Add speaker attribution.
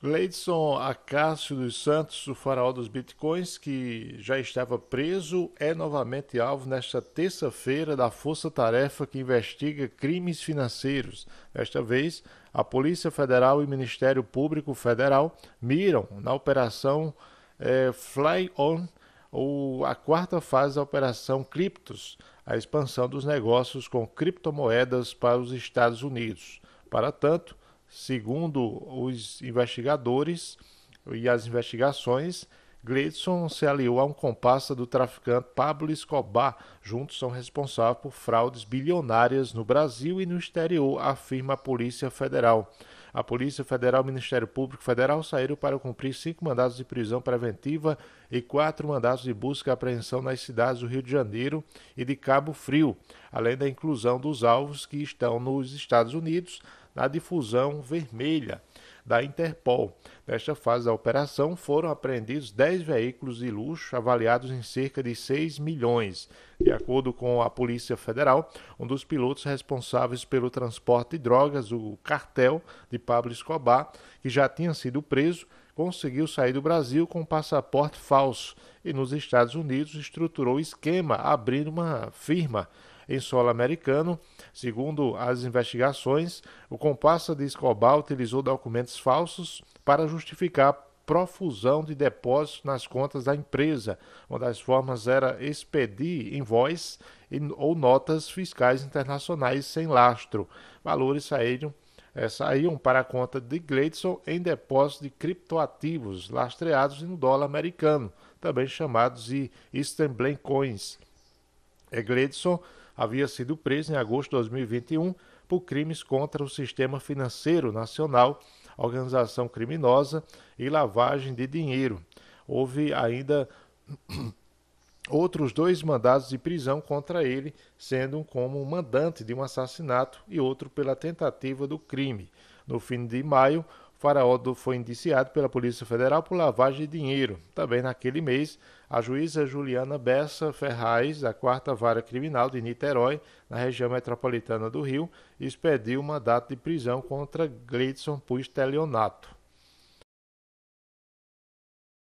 Speaker 1: Leidson Acácio dos Santos, o faraó dos bitcoins, que já estava preso, é novamente alvo nesta terça-feira da força-tarefa que investiga crimes financeiros. Desta vez, a Polícia Federal e o Ministério Público Federal miram na operação é, Fly On, ou a quarta fase da operação Criptos, a expansão dos negócios com criptomoedas para os Estados Unidos. Para tanto, Segundo os investigadores e as investigações, Gleidson se aliou a um comparsa do traficante Pablo Escobar. Juntos são responsáveis por fraudes bilionárias no Brasil e no exterior, afirma a Polícia Federal. A Polícia Federal e o Ministério Público Federal saíram para cumprir cinco mandados de prisão preventiva e quatro mandados de busca e apreensão nas cidades do Rio de Janeiro e de Cabo Frio, além da inclusão dos alvos que estão nos Estados Unidos na difusão vermelha da Interpol. Nesta fase da operação, foram apreendidos 10 veículos de luxo avaliados em cerca de 6 milhões. De acordo com a Polícia Federal, um dos pilotos responsáveis pelo transporte de drogas, o cartel de Pablo Escobar, que já tinha sido preso, conseguiu sair do Brasil com um passaporte falso e nos Estados Unidos estruturou esquema abrindo uma firma em solo americano. Segundo as investigações, o comparsa de Escobar utilizou documentos falsos para justificar a profusão de depósitos nas contas da empresa. Uma das formas era expedir invoices ou notas fiscais internacionais sem lastro. Valores saíram é, saíam para a conta de Gleidson em depósitos de criptoativos lastreados no dólar americano, também chamados de Eastern Coins. É, Gleidson havia sido preso em agosto de 2021 por crimes contra o Sistema Financeiro Nacional, organização criminosa e lavagem de dinheiro. Houve ainda outros dois mandados de prisão contra ele, sendo um como mandante de um assassinato e outro pela tentativa do crime. No fim de maio, Faraó foi indiciado pela Polícia Federal por lavagem de dinheiro. Também naquele mês, a juíza Juliana Bessa Ferraz, da 4 Vara Criminal de Niterói, na região metropolitana do Rio, expediu uma data de prisão contra Gleidson Pustelionato.